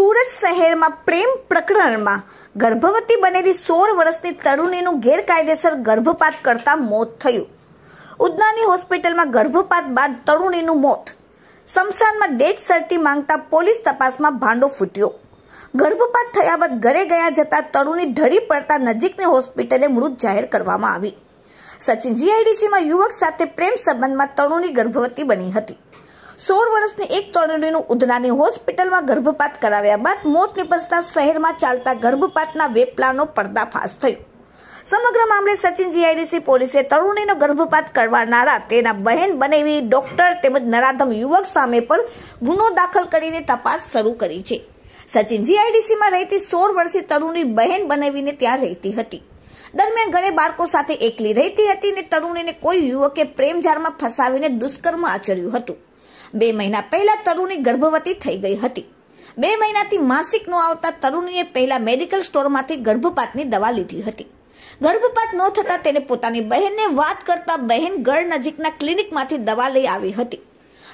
સુરત શહેરમાં પ્રેમ પ્રકરણમાં ગર્ભવતી બનેલી સોળ વર્ષની તરુણીનું ગેરકાયદેસર ગર્ભપાત કરતા મોત થયું ઉદનાની હોસ્પિટલમાં ગર્ભપાત બાદ તરુણીનું મોત સમસાનમાં ડેટ સર્ટી માંગતા પોલીસ તપાસમાં ભાંડો ફૂટ્યો ગર્ભપાત થયા બાદ ઘરે ગયા જતા તરુણી ઢળી પડતા નજીકની હોસ્પિટલે મૃત જાહેર કરવામાં આવી સચિન જીઆઈડીસીમાં યુવક સાથે પ્રેમ સંબંધમાં તરુણી ગર્ભવતી બની હતી સોળ વર્ષની એક તરુણીનું ઉધનાની હોસ્પિટલમાં ગર્ભપાત કરાવ્યા બાદ મોત નિપજતા શહેરમાં ચાલતા ગર્ભપાતના વેપલાનો પર્દાફાશ થયો સમગ્ર મામલે સચિન જીઆઈડીસી પોલીસે તરુણીનો ગર્ભપાત કરવાનારા તેના બહેન બનેવી ડોક્ટર તેમજ નરાધમ યુવક સામે પણ ગુનો દાખલ કરીને તપાસ શરૂ કરી છે સચિન જીઆઈડીસીમાં રહેતી સોળ વર્ષીય તરુણી બહેન બનેવીને ત્યાં રહેતી હતી દરમિયાન ઘરે બાળકો સાથે એકલી રહેતી હતી અને તરુણીને કોઈ યુવકે પ્રેમઝાળમાં ફસાવીને દુષ્કર્મ આચર્યું હતું બે મહિના પહેલાં તરુણી ગર્ભવતી થઈ ગઈ હતી બે મહિનાથી માસિક ન આવતા તરુણીએ પહેલાં મેડિકલ સ્ટોરમાંથી ગર્ભપાતની દવા લીધી હતી ગર્ભપાત ન થતાં તેને પોતાની બહેનને વાત કરતાં બહેન ગઢ નજીકના ક્લિનિકમાંથી દવા લઈ આવી હતી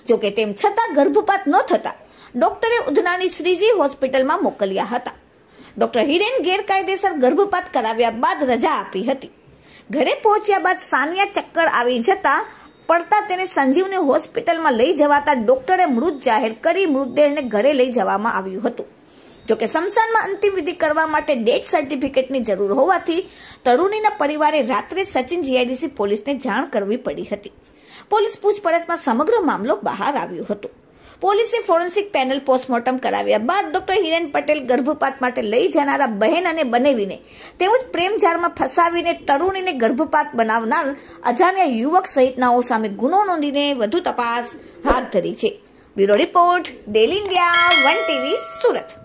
જોકે તેમ છતાં ગર્ભપાત ન થતાં ડૉક્ટરે ઉધનાની શ્રીજી હોસ્પિટલમાં મોકલ્યા હતા ડૉક્ટર હિરેન ગેરકાયદેસર ગર્ભપાત કરાવ્યા બાદ રજા આપી હતી ઘરે પહોંચ્યા બાદ સાનિયા ચક્કર આવી જતાં પડતા તેને સંજીવને હોસ્પિટલમાં લઈ જવાતા ડોક્ટરે મૃત જાહેર કરી મૃતદેહને ઘરે લઈ જવામાં આવ્યું હતું જોકે સમસાનમાં વિધિ કરવા માટે ડેથ સર્ટિફિકેટની જરૂર હોવાથી તરુણીના પરિવારે રાત્રે સચિન જીઆઈડીસી પોલીસને જાણ કરવી પડી હતી પોલીસ પૂછપરછમાં સમગ્ર મામલો બહાર આવ્યો હતો પોલીસે ફોરેન્સિક પેનલ પોસ્ટમોર્ટમ કરાવ્યા બાદ ડોક્ટર હિરેન પટેલ ગર્ભપાત માટે લઈ જનારા બહેન અને બનેવીને તેમજ પ્રેમઝાળમાં ફસાવીને તરુણીને ગર્ભપાત બનાવનાર અજાણ્યા યુવક સહિતનાઓ સામે ગુનો નોંધીને વધુ તપાસ હાથ ધરી છે bureau report daily India one TV Surat